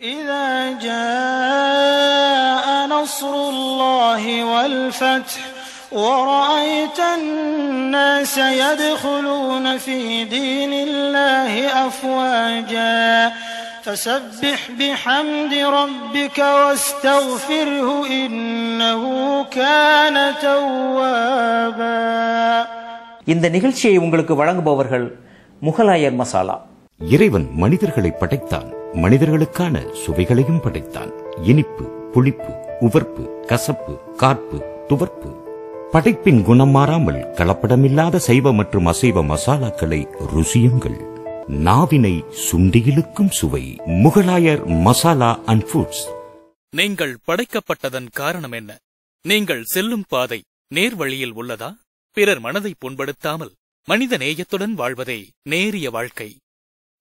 إِذَا جَاءَ نَصْرُ اللَّهِ وَالْفَتْحُ وَرَأَيْتَ النَّاسَ يَدْخُلُونَ فِي دِينِ اللَّهِ أَفْوَاجًا فسبح بحمد ربك واستغفره إنه كان توابا இந்த நிகழ்ச்சியை உங்களுக்கு வழங்குபவர்கள் முகலாயர் மசாலா இறைவன் மனிதர்களை படைத்தான் மனிதர்களுக்கான சுவைகளையும் படைத்தான் இனிப்பு புளிப்பு உவர்ப்பு கசப்பு காற்பு துவர்ப்பு படைப்பின் குணம் மாறாமல் கலப்படமில்லாத சைவ மற்றும் அசைவ மசாலாக்களை ருசியுங்கள் நாவினை சுண்டியிலுக்கும் சுவை முகலாயர் மசாலா அண்ட் ஃபுட்ஸ் நீங்கள் படைக்கப்பட்டதன் காரணம் என்ன நீங்கள் செல்லும் பாதை நேர் வழியில் உள்ளதா பிறர் மனதை புண்படுத்தாமல் மனித நேயத்துடன் வாழ்வதே நேரிய வாழ்க்கை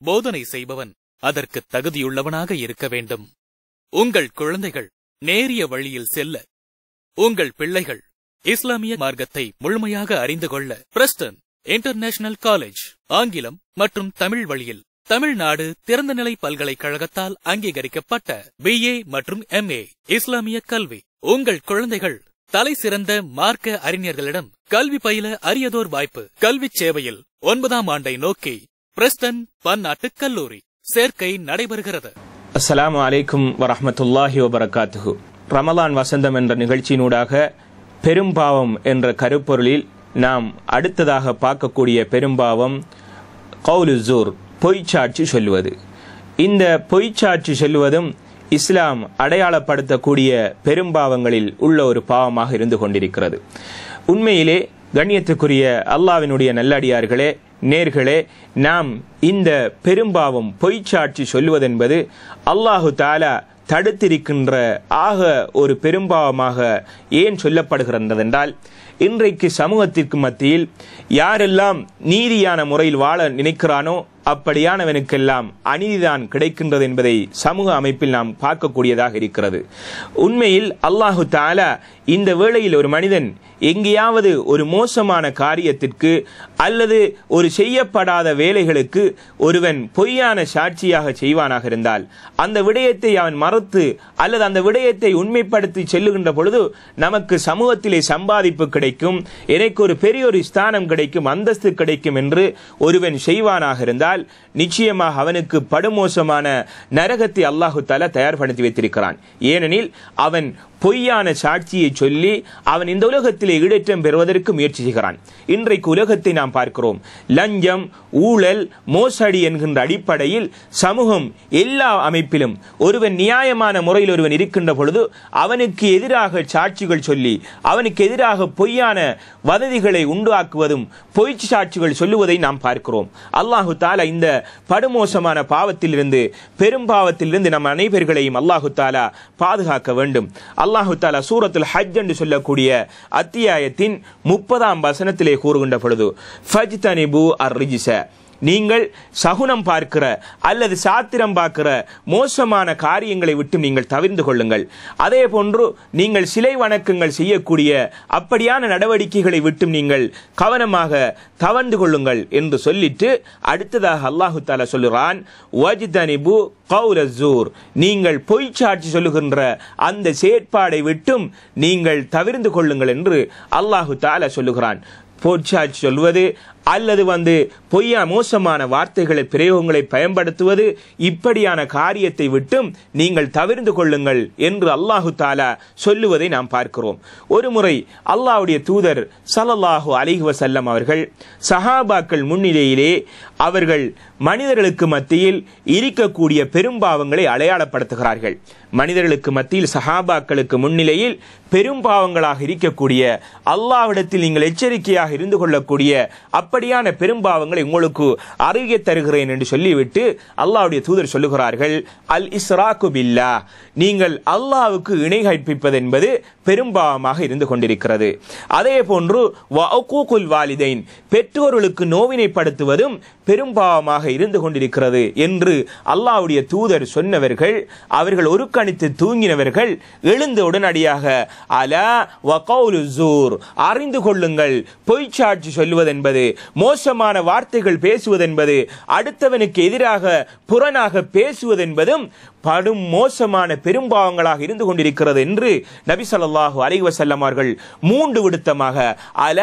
போதனை செய்பவன் அதற்கு தகுதியுள்ளவனாக இருக்க வேண்டும் உங்கள் குழந்தைகள் நேரிய வழியில் செல்ல உங்கள் பிள்ளைகள் இஸ்லாமிய மார்க்கத்தை முழுமையாக அறிந்து கொள்ள பிரஸ்டன் இன்டர்நேஷனல் காலேஜ் ஆங்கிலம் மற்றும் தமிழ் வழியில் தமிழ்நாடு திறந்தநிலை பல்கலைக்கழகத்தால் அங்கீகரிக்கப்பட்ட பி ஏ மற்றும் எம் ஏ இஸ்லாமிய கல்வி உங்கள் குழந்தைகள் தலை சிறந்த மார்க்க அறிஞர்களிடம் கல்வி பயில அரியதோர் வாய்ப்பு கல்வி சேவையில் ஒன்பதாம் ஆண்டை நோக்கி பிரஸ்டன் பன்னாட்டு கல்லூரி சேர்க்கை நடைபெறுகிறது அஸ்லாம் அலைக்கும் வரமத்துல்லாஹி வபரகாத்துஹு ரமலான் வசந்தம் என்ற நிகழ்ச்சியினூடாக பெரும்பாவம் என்ற கருப்பொருளில் நாம் அடுத்ததாக பார்க்கக்கூடிய பெரும்பாவம் கவுலுசூர் பொய்ச்சாட்சி சொல்வது இந்த பொய்ச்சாட்சி சொல்வதும் இஸ்லாம் அடையாளப்படுத்தக்கூடிய பெரும்பாவங்களில் உள்ள ஒரு பாவமாக இருந்து கொண்டிருக்கிறது உண்மையிலே கண்ணியத்துக்குரிய அல்லாவினுடைய நல்லடியார்களே நேர்களே நாம் இந்த பெரும்பாவம் பொய்ச்சாட்சி சொல்லுவதென்பது அல்லாஹு தாலா தடுத்திருக்கின்ற ஆக ஒரு பெரும்பாவமாக ஏன் சொல்லப்படுகிறதென்றால் இன்றைக்கு சமூகத்திற்கு மத்தியில் யாரெல்லாம் நீதியான முறையில் வாழ நினைக்கிறானோ அப்படியானவனுக்கெல்லாம் அநீதிதான் கிடைக்கின்றது என்பதை சமூக அமைப்பில் நாம் பார்க்கக்கூடியதாக இருக்கிறது உண்மையில் அல்லாஹு தாலா இந்த வேளையில் ஒரு மனிதன் எங்கேயாவது ஒரு மோசமான காரியத்திற்கு அல்லது ஒரு செய்யப்படாத வேலைகளுக்கு ஒருவன் பொய்யான சாட்சியாக செய்வானாக இருந்தால் அந்த விடயத்தை அவன் மறுத்து அல்லது அந்த விடயத்தை உண்மைப்படுத்தி செல்லுகின்ற பொழுது நமக்கு சமூகத்திலே சம்பாதிப்பு கிடைக்கும் கிடைக்கும் எனக்கு ஒரு பெரிய ஒரு ஸ்தானம் கிடைக்கும் அந்தஸ்து கிடைக்கும் என்று ஒருவன் செய்வானாக இருந்தால் நிச்சயமாக அவனுக்கு படுமோசமான நரகத்தை அல்லாஹு தால தயார் படுத்தி வைத்திருக்கிறான் ஏனெனில் அவன் பொய்யான சாட்சியை சொல்லி அவன் இந்த உலகத்திலே ஈடேற்றம் பெறுவதற்கு முயற்சி செய்கிறான் இன்றைக்கு உலகத்தை நாம் பார்க்கிறோம் லஞ்சம் ஊழல் மோசடி என்கின்ற அடிப்படையில் சமூகம் எல்லா அமைப்பிலும் ஒருவன் நியாயமான முறையில் ஒருவன் இருக்கின்ற பொழுது அவனுக்கு எதிராக சாட்சிகள் சொல்லி அவனுக்கு எதிராக பொய்யான பொய்யான வதந்திகளை உண்டாக்குவதும் பொய் சாட்சிகள் சொல்லுவதை நாம் பார்க்கிறோம் அல்லாஹு தாலா இந்த படுமோசமான பாவத்திலிருந்து பெரும் பாவத்திலிருந்து நம் அனைவர்களையும் அல்லாஹு தாலா பாதுகாக்க வேண்டும் அல்லாஹு தாலா சூரத்தில் ஹஜ் என்று சொல்லக்கூடிய அத்தியாயத்தின் முப்பதாம் வசனத்திலே கூறுகின்ற பொழுது ஃபஜ் தனிபு அர் ரிஜிச நீங்கள் சகுனம் பார்க்கிற அல்லது சாத்திரம் பார்க்கிற மோசமான காரியங்களை விட்டு நீங்கள் தவிர்ந்து கொள்ளுங்கள் அதே போன்று நீங்கள் சிலை வணக்கங்கள் செய்யக்கூடிய அப்படியான நடவடிக்கைகளை விட்டும் நீங்கள் கவனமாக தவர்ந்து கொள்ளுங்கள் என்று சொல்லிட்டு அடுத்ததாக அல்லாஹு தால சொல்லுறான் கௌலசூர் நீங்கள் பொய் சாட்சி சொல்லுகின்ற அந்த செயற்பாடை விட்டும் நீங்கள் தவிர்ந்து கொள்ளுங்கள் என்று அல்லாஹு தால சொல்லுகிறான் போற்றால் சொல்வது அல்லது வந்து பொய்யா மோசமான வார்த்தைகளை பிரயோகங்களை பயன்படுத்துவது இப்படியான காரியத்தை விட்டும் நீங்கள் தவிர்ந்து கொள்ளுங்கள் என்று அல்லாஹு தாலா சொல்லுவதை நாம் பார்க்கிறோம் ஒரு முறை அல்லாஹுடைய தூதர் சலல்லாஹு அலிஹி வசல்லம் அவர்கள் சஹாபாக்கள் முன்னிலையிலே அவர்கள் மனிதர்களுக்கு மத்தியில் இருக்கக்கூடிய பெரும்பாவங்களை அடையாளப்படுத்துகிறார்கள் மனிதர்களுக்கு மத்தியில் சஹாபாக்களுக்கு முன்னிலையில் பெரும் பாவங்களாக இருக்கக்கூடிய அல்லாவிடத்தில் நீங்கள் எச்சரிக்கையாக இருந்து கொள்ளக்கூடிய அப்படியான பெரும்பாவங்களை உங்களுக்கு அருகே தருகிறேன் என்று சொல்லிவிட்டு அல்லாவுடைய தூதர் சொல்லுகிறார்கள் அல் இஸ்ராக்கு பில்லா நீங்கள் அல்லாவுக்கு இணை கற்பிப்பது என்பது பெரும்பாவமாக இருந்து கொண்டிருக்கிறது அதே போன்று வாலிதைன் பெற்றோர்களுக்கு நோவினைப்படுத்துவதும் பெரும்பாவமாக இருந்து கொண்டிருக்கிறது என்று அல்லாவுடைய தூதர் சொன்னவர்கள் அவர்கள் ஒரு புறக்கணித்து தூங்கினவர்கள் எழுந்து உடனடியாக அல வகவுலு ஜூர் அறிந்து கொள்ளுங்கள் பொய்ச்சாட்சி சொல்வதென்பது மோசமான வார்த்தைகள் பேசுவதென்பது அடுத்தவனுக்கு எதிராக புறனாக பேசுவதென்பதும் படும் மோசமான பெரும்பாவங்களாக இருந்து கொண்டிருக்கிறது என்று நபி சொல்லாஹு அலைவசல்லம் அவர்கள் மூன்று விடுத்தமாக அல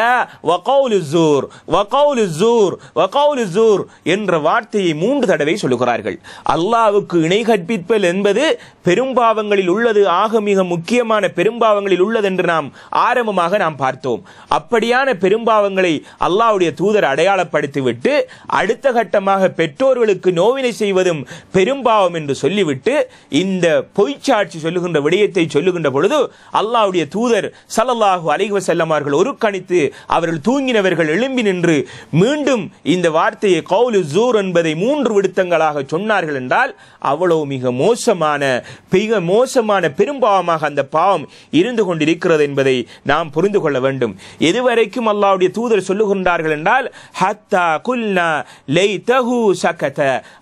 வகவுலு ஜூர் வகவுலு ஜூர் வகவுலு ஜூர் என்ற வார்த்தையை மூன்று தடவை சொல்லுகிறார்கள் அல்லாவுக்கு இணை கற்பிப்பல் என்பது பெரும் பெரும்பாவங்களில் உள்ளது ஆக மிக முக்கியமான பெரும்பாவங்களில் உள்ளது என்று நாம் ஆரம்பமாக நாம் பார்த்தோம் அப்படியான பெரும்பாவங்களை அல்லாவுடைய தூதர் அடையாளப்படுத்திவிட்டு அடுத்த கட்டமாக பெற்றோர்களுக்கு நோவினை செய்வதும் பெரும்பாவம் என்று சொல்லிவிட்டு இந்த பொய்ச்சாட்சி சொல்லுகின்ற விடயத்தை சொல்லுகின்ற பொழுது அல்லாவுடைய தூதர் சல்லல்லாஹு அலைவ செல்லமார்கள் ஒரு கணித்து அவர்கள் தூங்கினவர்கள் எழும்பி நின்று மீண்டும் இந்த வார்த்தையை கௌலு ஜூர் என்பதை மூன்று விடுத்தங்களாக சொன்னார்கள் என்றால் அவ்வளவு மிக மோசமான மிக மோசமான பெரும்பாவமாக அந்த பாவம் இருந்து கொண்டிருக்கிறது என்பதை நாம் புரிந்து கொள்ள வேண்டும் எதுவரைக்கும் அல்லாவுடைய தூதர் சொல்லுகின்றார்கள் என்றால் ஹத்தா குல்னா லை தகு சக்கத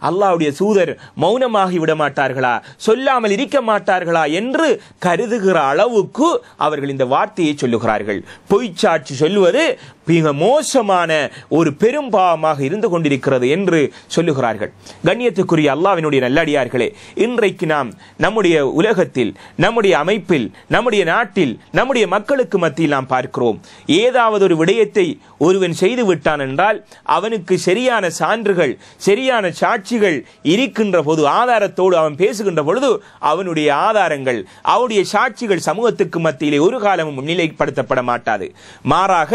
அல்லாவுடைய தூதர் மௌனமாகி விட மாட்டார்களா சொல்லாமல் இருக்க மாட்டார்களா என்று கருதுகிற அளவுக்கு அவர்கள் இந்த வார்த்தையை சொல்லுகிறார்கள் பொய்ச்சாட்சி சொல்வது மிக மோசமான ஒரு பெரும் பாவமாக இருந்து கொண்டிருக்கிறது என்று சொல்லுகிறார்கள் கண்ணியத்துக்குரிய அல்லாவினுடைய நல்லடியார்களே இன்றைக்கு நாம் நம்முடைய உலகத்தில் நம்முடைய அமைப்பில் நம்முடைய நாட்டில் நம்முடைய மக்களுக்கு மத்தியில் நாம் பார்க்கிறோம் ஏதாவது ஒரு விடயத்தை ஒருவன் செய்து விட்டான் என்றால் அவனுக்கு சரியான சான்றுகள் சரியான சாட்சிகள் இருக்கின்ற போது ஆதாரத்தோடு அவன் பேசுகின்ற பொழுது அவனுடைய ஆதாரங்கள் அவனுடைய சாட்சிகள் சமூகத்துக்கு மத்தியிலே ஒரு காலமும் முன்னிலைப்படுத்தப்பட மாட்டாது மாறாக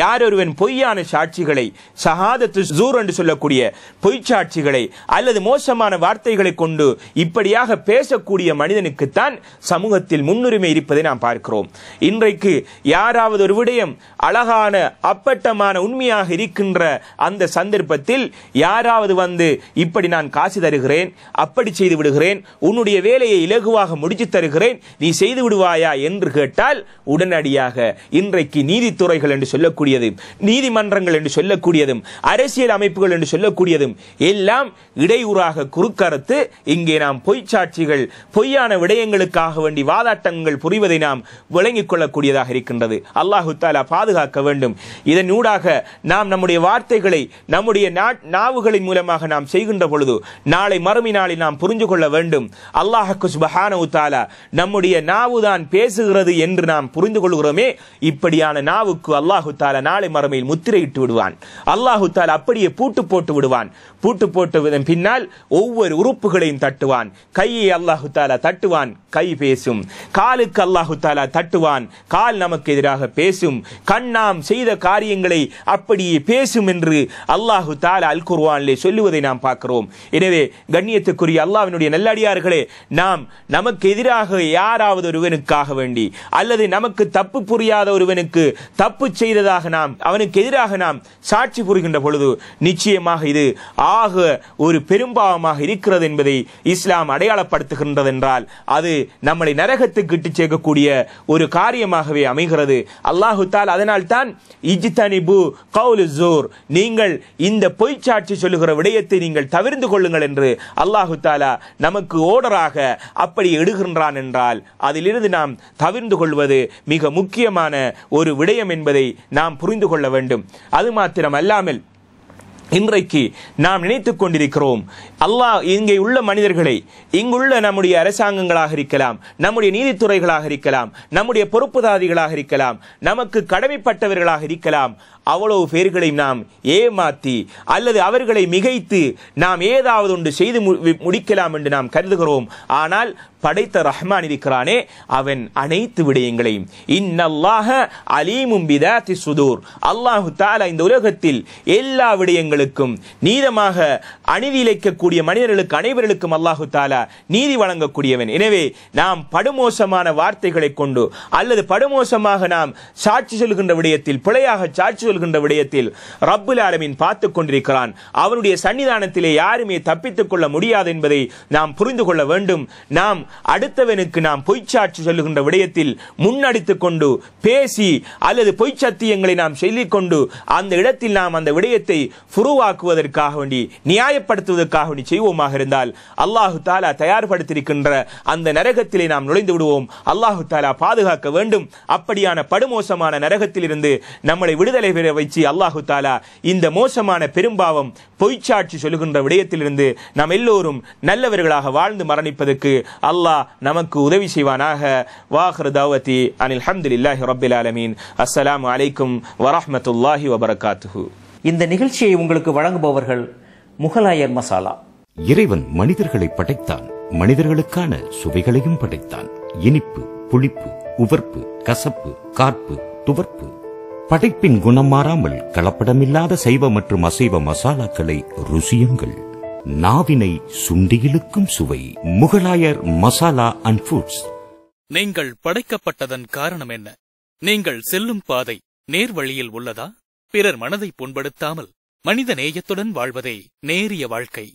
யார் யாரொருவன் பொய்யான சாட்சிகளை சகாதத்து ஜூர் என்று சொல்லக்கூடிய பொய்ச்சாட்சிகளை அல்லது மோசமான வார்த்தைகளை கொண்டு இப்படியாக பேசக்கூடிய மனிதனுக்குத்தான் சமூகத்தில் முன்னுரிமை இருப்பதை நாம் பார்க்கிறோம் இன்றைக்கு யாராவது ஒரு விடயம் அழகான அப்பட்டமான உண்மையாக இருக்கின்ற அந்த சந்தர்ப்பத்தில் யாராவது வந்து இப்படி நான் காசு தருகிறேன் அப்படி செய்து விடுகிறேன் உன்னுடைய வேலையை இலகுவாக முடிச்சு தருகிறேன் நீ செய்து விடுவாயா என்று கேட்டால் உடனடியாக இன்றைக்கு நீதித்துறைகள் என்று சொல்லக்கூடியது சொல்லக்கூடியது நீதிமன்றங்கள் என்று சொல்லக்கூடியதும் அரசியல் அமைப்புகள் என்று சொல்லக்கூடியதும் எல்லாம் இடையூறாக குறுக்கறுத்து இங்கே நாம் பொய்ச்சாட்சிகள் பொய்யான விடயங்களுக்காக வேண்டி வாதாட்டங்கள் புரிவதை நாம் விளங்கிக் கொள்ளக்கூடியதாக இருக்கின்றது அல்லாஹு தாலா பாதுகாக்க வேண்டும் இதனூடாக நாம் நம்முடைய வார்த்தைகளை நம்முடைய நாவுகளின் மூலமாக நாம் செய்கின்ற பொழுது நாளை மறுமை நாளில் நாம் புரிந்து கொள்ள வேண்டும் அல்லாஹு சுபஹானவு தாலா நம்முடைய நாவுதான் பேசுகிறது என்று நாம் புரிந்து கொள்கிறோமே இப்படியான நாவுக்கு அல்லாஹு தாலா நாளை மறுமையில் முத்திரையிட்டு விடுவான் அல்லாஹு தால் அப்படியே பூட்டு போட்டு விடுவான் பூட்டு போட்டுவதன் பின்னால் ஒவ்வொரு உறுப்புகளையும் தட்டுவான் கையை அல்லாஹு தாலா தட்டுவான் கை பேசும் காலுக்கு அல்லாஹு தாலா தட்டுவான் கால் நமக்கு எதிராக பேசும் கண்ணாம் செய்த காரியங்களை அப்படியே பேசும் என்று அல்லாஹு தாலா அல் குர்வானிலே சொல்லுவதை நாம் பார்க்கிறோம் எனவே கண்ணியத்துக்குரிய அல்லாவினுடைய நல்லடியார்களே நாம் நமக்கு எதிராக யாராவது ஒருவனுக்காக வேண்டி அல்லது நமக்கு தப்பு புரியாத ஒருவனுக்கு தப்பு செய்ததாக நாம் அவனுக்கு எதிராக நாம் சாட்சி புரிகின்ற பொழுது நிச்சயமாக இது ஆக ஒரு பெரும்பாவமாக இருக்கிறது என்பதை இஸ்லாம் அடையாளப்படுத்துகின்றது என்றால் அது நம்மளை நரகத்துக்கு இட்டு சேர்க்கக்கூடிய ஒரு காரியமாகவே அமைகிறது அல்லாஹு தால் அதனால் தான் பு கவுலு ஜோர் நீங்கள் இந்த பொய்ச்சாட்சி சொல்லுகிற விடயத்தை நீங்கள் தவிர்ந்து கொள்ளுங்கள் என்று அல்லாஹு தாலா நமக்கு ஓடராக அப்படி எடுகின்றான் என்றால் அதிலிருந்து நாம் தவிர்ந்து கொள்வது மிக முக்கியமான ஒரு விடயம் என்பதை நாம் புரிந்து கொள்ள வேண்டும் அது மாத்திரம் அல்லாமல் இன்றைக்கு நாம் நினைத்துக் கொண்டிருக்கிறோம் அல்லாஹ் இங்கே உள்ள மனிதர்களை இங்குள்ள நம்முடைய அரசாங்கங்களாக இருக்கலாம் நம்முடைய நீதித்துறைகளாக இருக்கலாம் நம்முடைய பொறுப்புதாரிகளாக இருக்கலாம் நமக்கு கடமைப்பட்டவர்களாக இருக்கலாம் அவ்வளவு பேர்களை நாம் ஏமாற்றி அல்லது அவர்களை மிகைத்து நாம் ஏதாவது ஒன்று செய்து முடிக்கலாம் என்று நாம் கருதுகிறோம் ஆனால் படைத்த ரஹ்மான் இருக்கிறானே அவன் அனைத்து விடயங்களையும் இந்நல்லாக அலீமும் பிதாத்தி சுதூர் அல்லாஹு தாலா இந்த உலகத்தில் எல்லா விடயங்களுக்கும் நீதமாக அநீதி கூடிய மனிதர்களுக்கு அனைவர்களுக்கும் அல்லாஹு தாலா நீதி வழங்கக்கூடியவன் எனவே நாம் படுமோசமான வார்த்தைகளை கொண்டு அல்லது படுமோசமாக நாம் சாட்சி சொல்கின்ற விடயத்தில் பிழையாக சாட்சி சொல்கின்ற விடயத்தில் ரப்புல் ஆலமின் பார்த்து கொண்டிருக்கிறான் அவருடைய சன்னிதானத்திலே யாருமே தப்பித்துக் கொள்ள முடியாது என்பதை நாம் புரிந்து கொள்ள வேண்டும் நாம் அடுத்தவனுக்கு நாம் பொய்ச்சாட்சி சொல்லுகின்ற விடயத்தில் முன்னடித்துக் கொண்டு பேசி அல்லது பொய் சத்தியங்களை நாம் சொல்லிக் கொண்டு அந்த இடத்தில் நாம் அந்த விடயத்தை புருவாக்குவதற்காக வேண்டி நியாயப்படுத்துவதற்காக வேண்டி அப்படி செய்வோமாக இருந்தால் அல்லாஹு தாலா தயார்படுத்தியிருக்கின்ற அந்த நரகத்திலே நாம் நுழைந்து விடுவோம் அல்லாஹு தாலா பாதுகாக்க வேண்டும் அப்படியான படுமோசமான நரகத்திலிருந்து நம்மளை விடுதலை பெற வைச்சு அல்லாஹு தாலா இந்த மோசமான பெரும்பாவம் பொய்ச்சாட்சி சொல்கின்ற விடயத்திலிருந்து நாம் எல்லோரும் நல்லவர்களாக வாழ்ந்து மரணிப்பதற்கு அல்லாஹ் நமக்கு உதவி செய்வானாக வாஹர் தாவதி அனில் ஹம்துல்லாஹி ரபில் ஆலமீன் அஸ்லாம் அலைக்கும் வரமத்துல்லாஹி வபரகாத்து இந்த நிகழ்ச்சியை உங்களுக்கு வழங்குபவர்கள் முகலாயர் மசாலா இறைவன் மனிதர்களை படைத்தான் மனிதர்களுக்கான சுவைகளையும் படைத்தான் இனிப்பு புளிப்பு உவர்ப்பு கசப்பு காற்பு துவர்ப்பு படைப்பின் குணம் மாறாமல் கலப்படமில்லாத சைவ மற்றும் அசைவ மசாலாக்களை ருசியுங்கள் நாவினை சுண்டியிலுக்கும் சுவை முகலாயர் மசாலா அண்ட் ஃபுட்ஸ் நீங்கள் படைக்கப்பட்டதன் காரணம் என்ன நீங்கள் செல்லும் பாதை நேர் வழியில் உள்ளதா பிறர் மனதை புண்படுத்தாமல் மனித நேயத்துடன் வாழ்வதே நேரிய வாழ்க்கை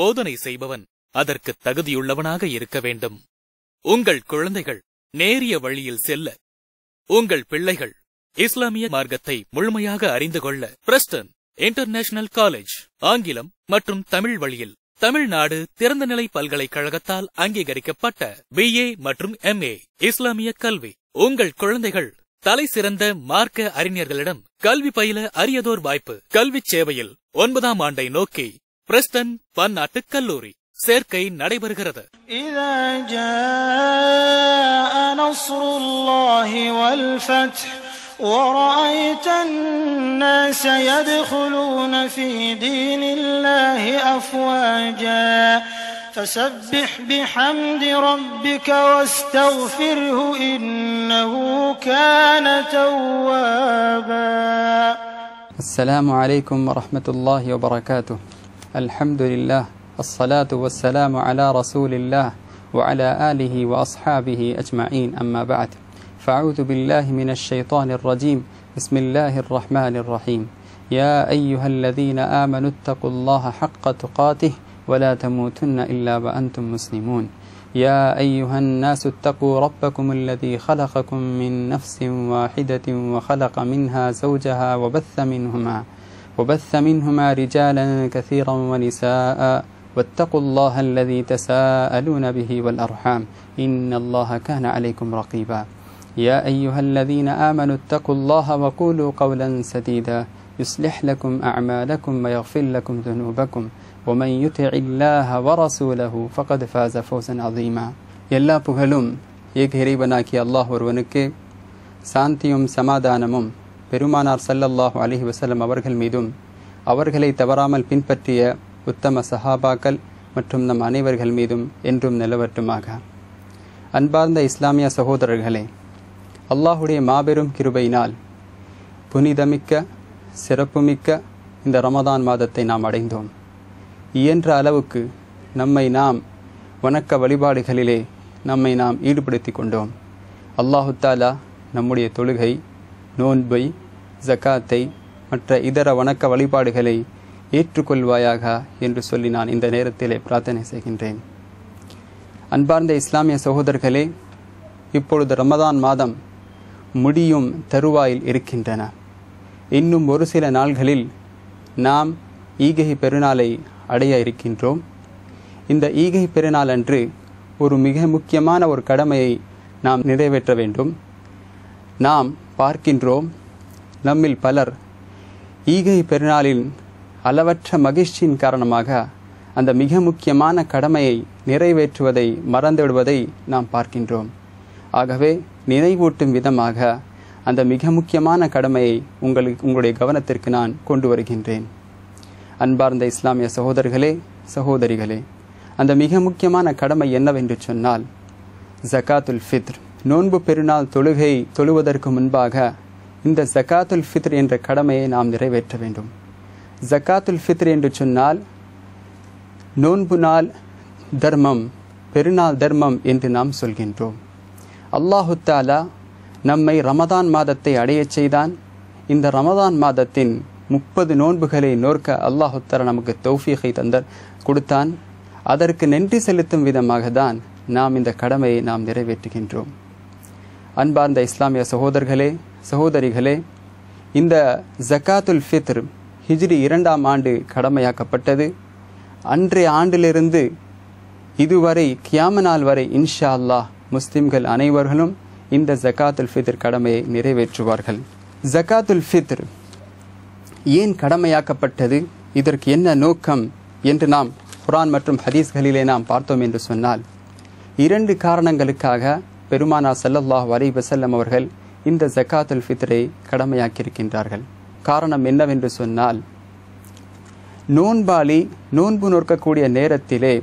போதனை செய்பவன் அதற்கு தகுதியுள்ளவனாக இருக்க வேண்டும் உங்கள் குழந்தைகள் நேரிய வழியில் செல்ல உங்கள் பிள்ளைகள் இஸ்லாமிய மார்க்கத்தை முழுமையாக அறிந்து கொள்ள பிரஸ்டன் இன்டர்நேஷனல் காலேஜ் ஆங்கிலம் மற்றும் தமிழ் வழியில் தமிழ்நாடு திறந்தநிலை பல்கலைக்கழகத்தால் அங்கீகரிக்கப்பட்ட பி ஏ மற்றும் எம் ஏ இஸ்லாமிய கல்வி உங்கள் குழந்தைகள் தலை சிறந்த மார்க்க அறிஞர்களிடம் கல்வி பயில அரியதோர் வாய்ப்பு கல்வி சேவையில் ஒன்பதாம் ஆண்டை நோக்கி பிரஸ்டன் பன்னாட்டு கல்லூரி சேர்க்கை நடைபெறுகிறது ورأيت الناس يدخلون في دين الله أفواجا فسبح بحمد ربك واستغفره إنه كان توابا السلام عليكم ورحمة الله وبركاته الحمد لله الصلاة والسلام على رسول الله وعلى آله وأصحابه أجمعين أما بعد فأعوذ بالله من الشيطان الرجيم بسم الله الرحمن الرحيم يا أيها الذين آمنوا اتقوا الله حق تقاته ولا تموتن إلا وأنتم مسلمون يا أيها الناس اتقوا ربكم الذي خلقكم من نفس واحدة وخلق منها زوجها وبث منهما وبث منهما رجالا كثيرا ونساء واتقوا الله الذي تساءلون به والأرحام إن الله كان عليكم رقيبا يا أيها الذين آمنوا اتقوا الله وقولوا قولا سديدا يصلح لكم أعمالكم ويغفر لكم ذنوبكم ومن يطع الله ورسوله فقد فاز فوزا عظيما يلا புகழும் يكهري இறைவனாகிய الله ஒருவனுக்கு سانتيوم சமாதானமும் பெருமானார் சல்லல்லாஹு அலிஹி வசல்லம் அவர்கள் மீதும் அவர்களை தவறாமல் பின்பற்றிய உத்தம சஹாபாக்கள் மற்றும் நம் அனைவர்கள் மீதும் என்றும் நிலவட்டுமாக அன்பார்ந்த இஸ்லாமிய சகோதரர்களே அல்லாஹுடைய மாபெரும் கிருபையினால் புனிதமிக்க சிறப்புமிக்க இந்த ரமதான் மாதத்தை நாம் அடைந்தோம் இயன்ற அளவுக்கு நம்மை நாம் வணக்க வழிபாடுகளிலே நம்மை நாம் ஈடுபடுத்தி கொண்டோம் அல்லாஹு தாலா நம்முடைய தொழுகை நோன்பை ஜக்காத்தை மற்ற இதர வணக்க வழிபாடுகளை ஏற்றுக்கொள்வாயாக என்று சொல்லி நான் இந்த நேரத்திலே பிரார்த்தனை செய்கின்றேன் அன்பார்ந்த இஸ்லாமிய சகோதரர்களே இப்பொழுது ரமதான் மாதம் முடியும் தருவாயில் இருக்கின்றன இன்னும் ஒரு சில நாள்களில் நாம் ஈகை பெருநாளை அடைய இருக்கின்றோம் இந்த ஈகை பெருநாள் அன்று ஒரு மிக முக்கியமான ஒரு கடமையை நாம் நிறைவேற்ற வேண்டும் நாம் பார்க்கின்றோம் நம்மில் பலர் ஈகை பெருநாளின் அளவற்ற மகிழ்ச்சியின் காரணமாக அந்த மிக முக்கியமான கடமையை நிறைவேற்றுவதை மறந்துவிடுவதை நாம் பார்க்கின்றோம் ஆகவே நினைவூட்டும் விதமாக அந்த மிக முக்கியமான கடமையை உங்களுக்கு உங்களுடைய கவனத்திற்கு நான் கொண்டு வருகின்றேன் அன்பார்ந்த இஸ்லாமிய சகோதரர்களே சகோதரிகளே அந்த மிக முக்கியமான கடமை என்னவென்று சொன்னால் ஜகாத்துல் ஃபித்ர் நோன்பு பெருநாள் தொழுகை தொழுவதற்கு முன்பாக இந்த ஜக்காத்துல் ஃபித்ர் என்ற கடமையை நாம் நிறைவேற்ற வேண்டும் ஜக்காத்துல் ஃபித்ர் என்று சொன்னால் நோன்பு நாள் தர்மம் பெருநாள் தர்மம் என்று நாம் சொல்கின்றோம் அல்லாஹு தாலா நம்மை ரமதான் மாதத்தை அடையச் செய்தான் இந்த ரமதான் மாதத்தின் முப்பது நோன்புகளை நோர்க்க அல்லாஹுத்தாலா நமக்கு தௌஃபீகை தந்த கொடுத்தான் அதற்கு நன்றி செலுத்தும் விதமாக தான் நாம் இந்த கடமையை நாம் நிறைவேற்றுகின்றோம் அன்பார்ந்த இஸ்லாமிய சகோதர்களே சகோதரிகளே இந்த ஜக்காத்துல் ஃபித்ர் ஹிஜ்ரி இரண்டாம் ஆண்டு கடமையாக்கப்பட்டது அன்றைய ஆண்டிலிருந்து இதுவரை கியாம நாள் வரை இன்ஷா அல்லாஹ் முஸ்லிம்கள் அனைவர்களும் இந்த ஜக்காத்துல் ஃபித்ர் கடமையை நிறைவேற்றுவார்கள் ஜக்காத்துல் ஃபித்ர் ஏன் கடமையாக்கப்பட்டது இதற்கு என்ன நோக்கம் என்று நாம் குரான் மற்றும் ஹதீஸ்களிலே நாம் பார்த்தோம் என்று சொன்னால் இரண்டு காரணங்களுக்காக பெருமானா சல்லல்லாஹ் அலி வசல்லம் அவர்கள் இந்த ஜக்காத்துல் ஃபித்ரை கடமையாக்கியிருக்கின்றார்கள் காரணம் என்னவென்று சொன்னால் நோன்பாளி நோன்பு நோக்கக்கூடிய நேரத்திலே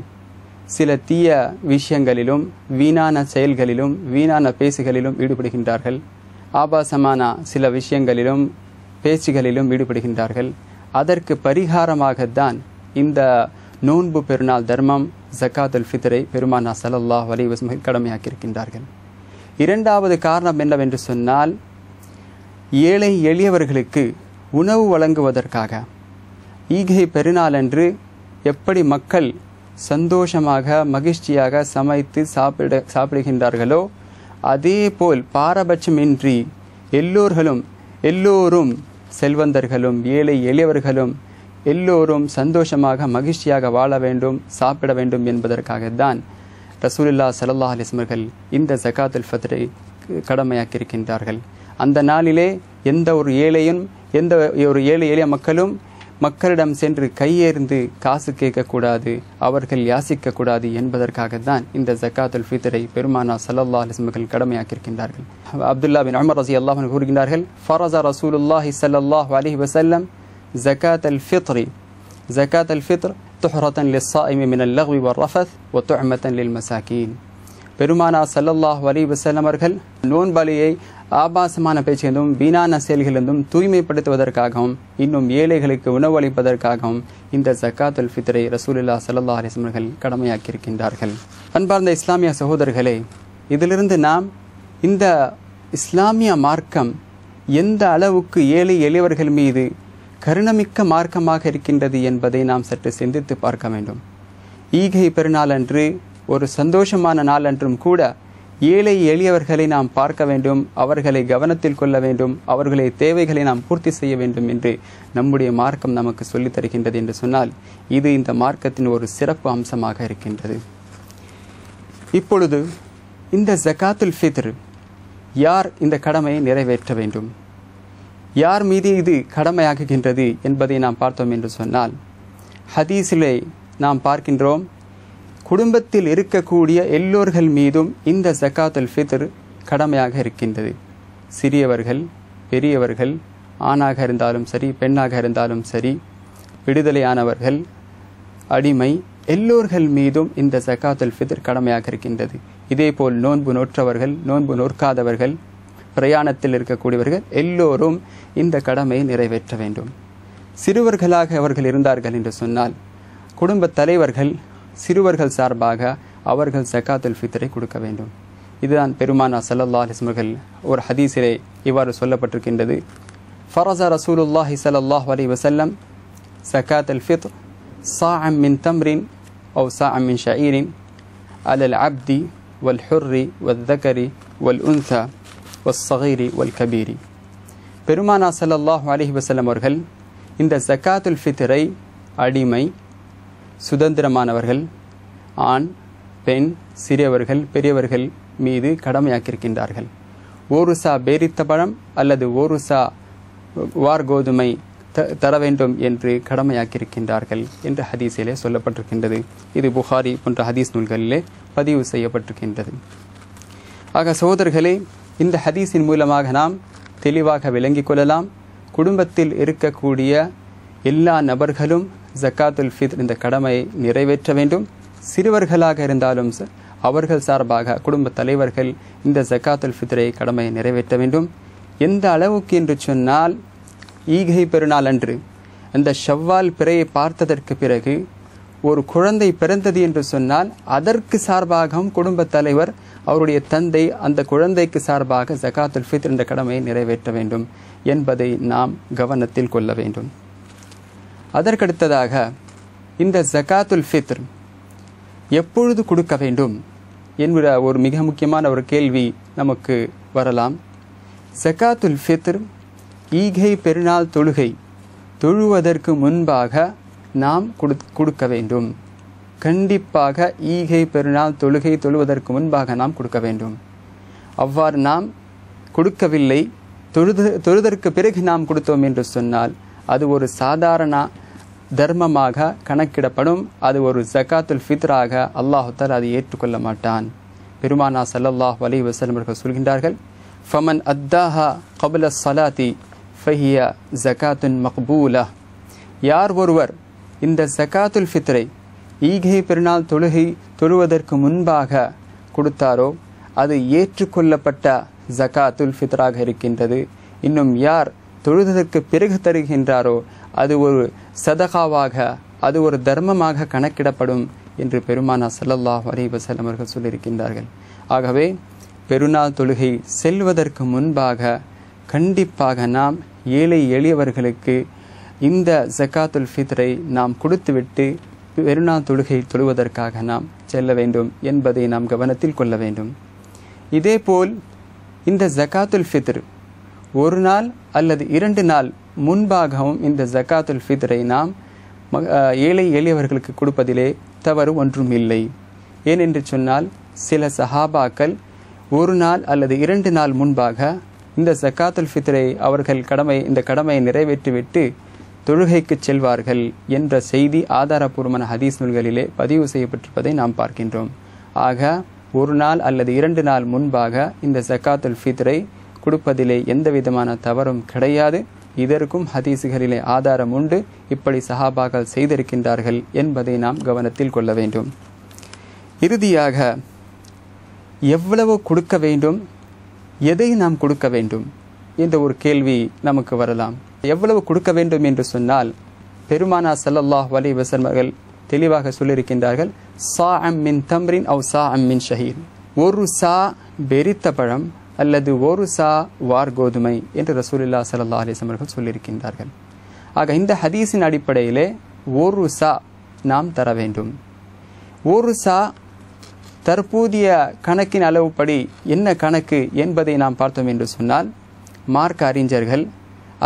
சில தீய விஷயங்களிலும் வீணான செயல்களிலும் வீணான பேசுகளிலும் ஈடுபடுகின்றார்கள் ஆபாசமான சில விஷயங்களிலும் பேச்சுகளிலும் ஈடுபடுகின்றார்கள் அதற்கு பரிகாரமாகத்தான் இந்த நோன்பு பெருநாள் தர்மம் ஜக்காத் அல் ஃபித்ரை பெருமானா சலல்லாஹ் அலி வஸ்மகில் கடமையாக்கியிருக்கின்றார்கள் இரண்டாவது காரணம் என்னவென்று சொன்னால் ஏழை எளியவர்களுக்கு உணவு வழங்குவதற்காக ஈகை பெருநாள் அன்று எப்படி மக்கள் சந்தோஷமாக மகிழ்ச்சியாக சமைத்து சாப்பிட சாப்பிடுகின்றார்களோ அதே போல் பாரபட்சமின்றி எல்லோர்களும் எல்லோரும் செல்வந்தர்களும் ஏழை எளியவர்களும் எல்லோரும் சந்தோஷமாக மகிழ்ச்சியாக வாழ வேண்டும் சாப்பிட வேண்டும் என்பதற்காகத்தான் ரசூலுல்லா சல்லா அலிஸ்மர்கள் இந்த ஜக்காத்துல் ஃபத்ரை கடமையாக்கியிருக்கின்றார்கள் அந்த நாளிலே எந்த ஒரு ஏழையும் எந்த ஒரு ஏழை எளிய மக்களும் மக்களிடம் சென்று கையேர்ந்து காசு கேட்கக்கூடாது அவர்கள் யாசிக்கக்கூடாது என்பதற்காகத்தான் இந்த ஜக்காத்துல் ஃபித்தரை பெருமானா சல்லா அலிஸ்மர்கள் கடமையாக்கியிருக்கின்றார்கள் அப்துல்லா பின் அமர் ரசி அல்லாஹன் கூறுகின்றார்கள் ஃபராசா ரசூலுல்லாஹி சல்லாஹ் அலி வசல்லம் زكاة الفطر زكاة الفطر طهرة للصائم من اللغو والرفث وتعمة للمساكين பெருமானா சல்லல்லாஹ் அலி வசல்லம் அவர்கள் நோன்பலியை ஆபாசமான பேச்சிலிருந்தும் வீணான செயல்களிலிருந்தும் தூய்மைப்படுத்துவதற்காகவும் இன்னும் ஏழைகளுக்கு உணவளிப்பதற்காகவும் இந்த ஜக்காத்துல் ஃபித்ரை ரசூலுல்லா சல்லா அலிஸ்மர்கள் கடமையாக்கியிருக்கின்றார்கள் அன்பார்ந்த இஸ்லாமிய சகோதரர்களே இதிலிருந்து நாம் இந்த இஸ்லாமிய மார்க்கம் எந்த அளவுக்கு ஏழை எளியவர்கள் மீது கருணமிக்க மார்க்கமாக இருக்கின்றது என்பதை நாம் சற்று சிந்தித்து பார்க்க வேண்டும் ஈகை பெருநாள் அன்று ஒரு சந்தோஷமான நாள் என்றும் கூட ஏழை எளியவர்களை நாம் பார்க்க வேண்டும் அவர்களை கவனத்தில் கொள்ள வேண்டும் அவர்களை தேவைகளை நாம் பூர்த்தி செய்ய வேண்டும் என்று நம்முடைய மார்க்கம் நமக்கு சொல்லித் தருகின்றது என்று சொன்னால் இது இந்த மார்க்கத்தின் ஒரு சிறப்பு அம்சமாக இருக்கின்றது இப்பொழுது இந்த ஜகாத்துல் ஃபித்ர் யார் இந்த கடமையை நிறைவேற்ற வேண்டும் யார் மீது இது கடமையாகுகின்றது என்பதை நாம் பார்த்தோம் என்று சொன்னால் ஹதீஸிலே நாம் பார்க்கின்றோம் குடும்பத்தில் இருக்கக்கூடிய எல்லோர்கள் மீதும் இந்த ஜக்காத்துல் ஃபித்ர் கடமையாக இருக்கின்றது சிறியவர்கள் பெரியவர்கள் ஆணாக இருந்தாலும் சரி பெண்ணாக இருந்தாலும் சரி விடுதலையானவர்கள் அடிமை எல்லோர்கள் மீதும் இந்த ஜக்காத்துல் ஃபித்ர் கடமையாக இருக்கின்றது இதேபோல் நோன்பு நோற்றவர்கள் நோன்பு நோற்காதவர்கள் பிரயாணத்தில் இருக்கக்கூடியவர்கள் எல்லோரும் இந்த கடமையை நிறைவேற்ற வேண்டும் சிறுவர்களாக அவர்கள் இருந்தார்கள் என்று சொன்னால் குடும்ப தலைவர்கள் சிறுவர்கள் சார்பாக அவர்கள் சக்காத்துல் ஃபித்தரை கொடுக்க வேண்டும் இதுதான் பெருமானா சல்லல்லா அலிஸ்மர்கள் ஒரு ஹதீசிலே இவ்வாறு சொல்லப்பட்டிருக்கின்றது ஃபரசா ரசூலுல்லாஹி சல்லாஹ் அலி வசல்லம் சக்காத் அல் ஃபித் சா அம் மின் தம்ரின் ஓ சா அம் மின் ஷஈரின் அல் அல் அப்தி வல் ஹுர்ரி வல் தக்கரி வல் உன்சா வஸ்ஸகீரி ஒல் கபீரி பெருமானா சல்லாஹ் அலிஹி வசலம் அவர்கள் இந்த ஜக்காத்துல் ஃபித்ரை அடிமை சுதந்திரமானவர்கள் ஆண் பெண் சிறியவர்கள் பெரியவர்கள் மீது கடமையாக்கியிருக்கின்றார்கள் ஓருசா பேரித்த பழம் அல்லது ஓருசா வார் கோதுமை த தர வேண்டும் என்று கடமையாக்கியிருக்கின்றார்கள் என்ற ஹதீஸிலே சொல்லப்பட்டிருக்கின்றது இது புகாரி போன்ற ஹதீஸ் நூல்களிலே பதிவு செய்யப்பட்டிருக்கின்றது ஆக சோதர்களே இந்த ஹதீஸின் மூலமாக நாம் தெளிவாக விளங்கிக் கொள்ளலாம் குடும்பத்தில் இருக்கக்கூடிய எல்லா நபர்களும் ஜக்காத்துல் ஃபித்ர் இந்த கடமையை நிறைவேற்ற வேண்டும் சிறுவர்களாக இருந்தாலும் அவர்கள் சார்பாக குடும்ப தலைவர்கள் இந்த ஜக்காத்துல் ஃபித்ரை கடமையை நிறைவேற்ற வேண்டும் எந்த அளவுக்கு என்று சொன்னால் ஈகை பெருநாள் அன்று அந்த ஷவ்வால் பிறையை பார்த்ததற்கு பிறகு ஒரு குழந்தை பிறந்தது என்று சொன்னால் அதற்கு சார்பாகவும் குடும்ப தலைவர் அவருடைய தந்தை அந்த குழந்தைக்கு சார்பாக ஜகாத்துல் ஃபித்ர் என்ற கடமையை நிறைவேற்ற வேண்டும் என்பதை நாம் கவனத்தில் கொள்ள வேண்டும் அதற்கடுத்ததாக இந்த ஜகாத்துல் ஃபித்ர் எப்பொழுது கொடுக்க வேண்டும் என்கிற ஒரு மிக முக்கியமான ஒரு கேள்வி நமக்கு வரலாம் ஜகாத்துல் ஃபித்ர் ஈகை பெருநாள் தொழுகை தொழுவதற்கு முன்பாக நாம் கொடுக்க வேண்டும் கண்டிப்பாக ஈகை பெருநாள் தொழுகை தொழுவதற்கு முன்பாக நாம் கொடுக்க வேண்டும் அவ்வாறு நாம் கொடுக்கவில்லை தொழுது தொழுதற்கு பிறகு நாம் கொடுத்தோம் என்று சொன்னால் அது ஒரு சாதாரண தர்மமாக கணக்கிடப்படும் அது ஒரு ஜக்காத்துல் ஃபித்ராக அல்லாஹுத்தால் அதை ஏற்றுக்கொள்ள மாட்டான் பெருமானா சல்லல்லாஹ் அலி வசலம் அவர்கள் சொல்கின்றார்கள் ஃபமன் அத்தாஹா கபுல சலாத்தி ஃபஹியா ஜகாத்துன் மக்பூலா யார் ஒருவர் இந்த சக்காத்துல் ஃபித்ரை ஈகை பெருநாள் தொழுகை தொழுவதற்கு முன்பாக கொடுத்தாரோ அது ஏற்றுக்கொள்ளப்பட்ட ஜக்காத்துல் ஃபித்ராக இருக்கின்றது இன்னும் யார் தொழுததற்கு பிறகு தருகின்றாரோ அது ஒரு சதகாவாக அது ஒரு தர்மமாக கணக்கிடப்படும் என்று பெருமானா சல்லல்லா அலி வசலம் அவர்கள் சொல்லியிருக்கின்றார்கள் ஆகவே பெருநாள் தொழுகை செல்வதற்கு முன்பாக கண்டிப்பாக நாம் ஏழை எளியவர்களுக்கு இந்த ஜக்காத்துல் ஃபித்ரை நாம் கொடுத்துவிட்டு பெருநா தொழுகை தொழுவதற்காக நாம் செல்ல வேண்டும் என்பதை நாம் கவனத்தில் கொள்ள வேண்டும் இதேபோல் இந்த ஜக்காத்துல் ஃபித்ர் ஒரு நாள் அல்லது இரண்டு நாள் முன்பாகவும் இந்த ஜக்காத்துல் ஃபித்ரை நாம் ஏழை எளியவர்களுக்கு கொடுப்பதிலே தவறு ஒன்றும் இல்லை ஏனென்று சொன்னால் சில சஹாபாக்கள் ஒரு நாள் அல்லது இரண்டு நாள் முன்பாக இந்த ஜக்காத்துல் ஃபித்ரை அவர்கள் கடமை இந்த கடமையை நிறைவேற்றிவிட்டு தொழுகைக்கு செல்வார்கள் என்ற செய்தி ஆதாரபூர்வமான ஹதீஸ் நூல்களிலே பதிவு செய்யப்பட்டிருப்பதை நாம் பார்க்கின்றோம் ஆக ஒரு நாள் அல்லது இரண்டு நாள் முன்பாக இந்த ஜக்காத்துல் ஃபித்ரை கொடுப்பதிலே எந்த விதமான தவறும் கிடையாது இதற்கும் ஹதீசுகளிலே ஆதாரம் உண்டு இப்படி சஹாபாக்கள் செய்திருக்கின்றார்கள் என்பதை நாம் கவனத்தில் கொள்ள வேண்டும் இறுதியாக எவ்வளவு கொடுக்க வேண்டும் எதை நாம் கொடுக்க வேண்டும் என்ற ஒரு கேள்வி நமக்கு வரலாம் எவ்வளவு கொடுக்க வேண்டும் என்று சொன்னால் பெருமானா செல்லல்லாஹ் வலி வசர்மர்கள் தெளிவாக சொல்லியிருக்கின்றார்கள் சா அம் மின் தம்ரின் அவு சா அம் மின் ஷஹீர் ஒரு சா வெறித்த பழம் அல்லது ஒரு சா வார் கோதுமை என்று ரசூலில்லா சல்லா அலிசமர்கள் சொல்லியிருக்கின்றார்கள் ஆக இந்த ஹதீஸின் அடிப்படையிலே ஒரு சா நாம் தர வேண்டும் ஒரு சா தற்போதைய கணக்கின் அளவுப்படி என்ன கணக்கு என்பதை நாம் பார்த்தோம் என்று சொன்னால் மார்க்க அறிஞர்கள்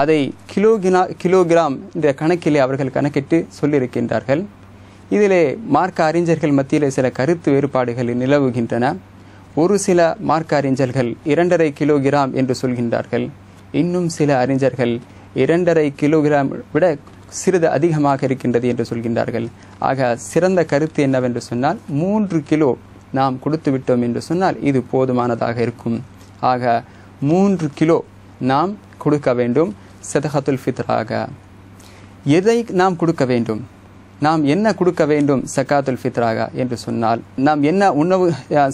அதை கிலோகினா கிலோகிராம் என்ற கணக்கிலே அவர்கள் கணக்கிட்டு சொல்லியிருக்கின்றார்கள் இதிலே மார்க்க அறிஞர்கள் மத்தியிலே சில கருத்து வேறுபாடுகள் நிலவுகின்றன ஒரு சில மார்க்க அறிஞர்கள் இரண்டரை கிலோகிராம் என்று சொல்கின்றார்கள் இன்னும் சில அறிஞர்கள் இரண்டரை கிலோகிராம் விட சிறிது அதிகமாக இருக்கின்றது என்று சொல்கின்றார்கள் ஆக சிறந்த கருத்து என்னவென்று சொன்னால் மூன்று கிலோ நாம் கொடுத்து விட்டோம் என்று சொன்னால் இது போதுமானதாக இருக்கும் ஆக மூன்று கிலோ நாம் கொடுக்க வேண்டும் சதகத்துல் ஃபித்ராக எதை நாம் கொடுக்க வேண்டும் நாம் என்ன கொடுக்க வேண்டும் சக்காத்துல் ஃபித்ராக என்று சொன்னால் நாம் என்ன உணவு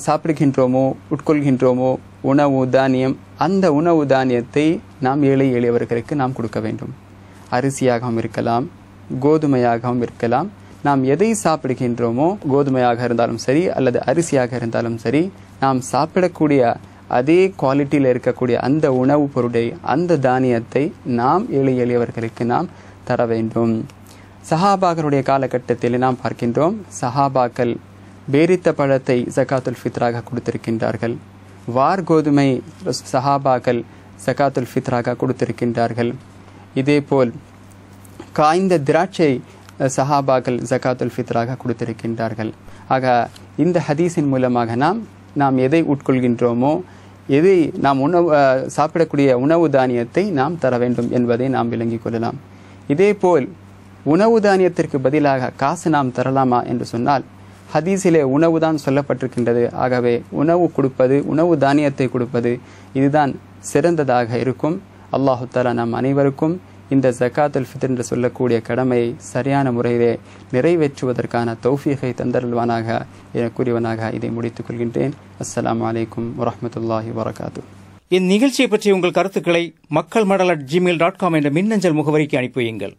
சாப்பிடுகின்றோமோ உட்கொள்கின்றோமோ உணவு தானியம் அந்த உணவு தானியத்தை நாம் ஏழை எளியவர்களுக்கு நாம் கொடுக்க வேண்டும் அரிசியாகவும் இருக்கலாம் கோதுமையாகவும் இருக்கலாம் நாம் எதை சாப்பிடுகின்றோமோ கோதுமையாக இருந்தாலும் சரி அல்லது அரிசியாக இருந்தாலும் சரி நாம் சாப்பிடக்கூடிய அதே குவாலிட்டியில் இருக்கக்கூடிய அந்த உணவுப் பொருளை அந்த தானியத்தை நாம் ஏழை எளியவர்களுக்கு நாம் தர வேண்டும் சஹாபாக்களுடைய காலகட்டத்தில் நாம் பார்க்கின்றோம் சஹாபாக்கள் பேரித்த பழத்தை ஜகாத்துல் ஃபித்ராக கொடுத்திருக்கின்றார்கள் வார் கோதுமை சஹாபாக்கள் ஜகாத்துல் ஃபித்ராக கொடுத்திருக்கின்றார்கள் இதேபோல் காய்ந்த திராட்சை சஹாபாக்கள் ஜகாத்துல் ஃபித்ராக கொடுத்திருக்கின்றார்கள் ஆக இந்த ஹதீஸின் மூலமாக நாம் நாம் எதை உட்கொள்கின்றோமோ எது நாம் உணவு சாப்பிடக்கூடிய உணவு தானியத்தை நாம் தர வேண்டும் என்பதை நாம் விளங்கிக் கொள்ளலாம் இதேபோல் உணவு தானியத்திற்கு பதிலாக காசு நாம் தரலாமா என்று சொன்னால் ஹதீஸிலே உணவு தான் சொல்லப்பட்டிருக்கின்றது ஆகவே உணவு கொடுப்பது உணவு தானியத்தை கொடுப்பது இதுதான் சிறந்ததாக இருக்கும் அல்லாஹு தாலா நம் அனைவருக்கும் இந்த ஜக்காத்துல் ஃபித்ர் என்று சொல்லக்கூடிய கடமையை சரியான முறையிலே நிறைவேற்றுவதற்கான தௌஃபீகை தந்தருள்வானாக என கூறியவனாக இதை முடித்துக் கொள்கின்றேன் அஸ்லாம் வலைக்கும் வரமத்துல்லாஹி வரகாத்து இந்நிகழ்ச்சியை பற்றி உங்கள் கருத்துக்களை மக்கள் மடல் அட் ஜிமெயில் டாட் காம் என்ற மின்னஞ்சல் முகவரிக்கு அனுப்பியுங்கள்